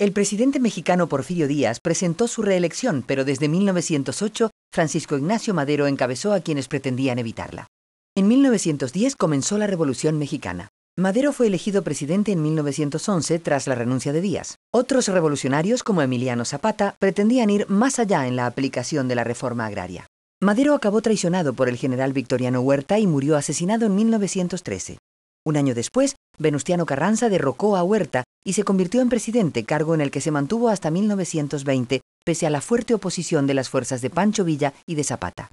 El presidente mexicano Porfirio Díaz presentó su reelección, pero desde 1908 Francisco Ignacio Madero encabezó a quienes pretendían evitarla. En 1910 comenzó la Revolución Mexicana. Madero fue elegido presidente en 1911 tras la renuncia de Díaz. Otros revolucionarios, como Emiliano Zapata, pretendían ir más allá en la aplicación de la reforma agraria. Madero acabó traicionado por el general Victoriano Huerta y murió asesinado en 1913. Un año después, Venustiano Carranza derrocó a Huerta y se convirtió en presidente, cargo en el que se mantuvo hasta 1920, pese a la fuerte oposición de las fuerzas de Pancho Villa y de Zapata.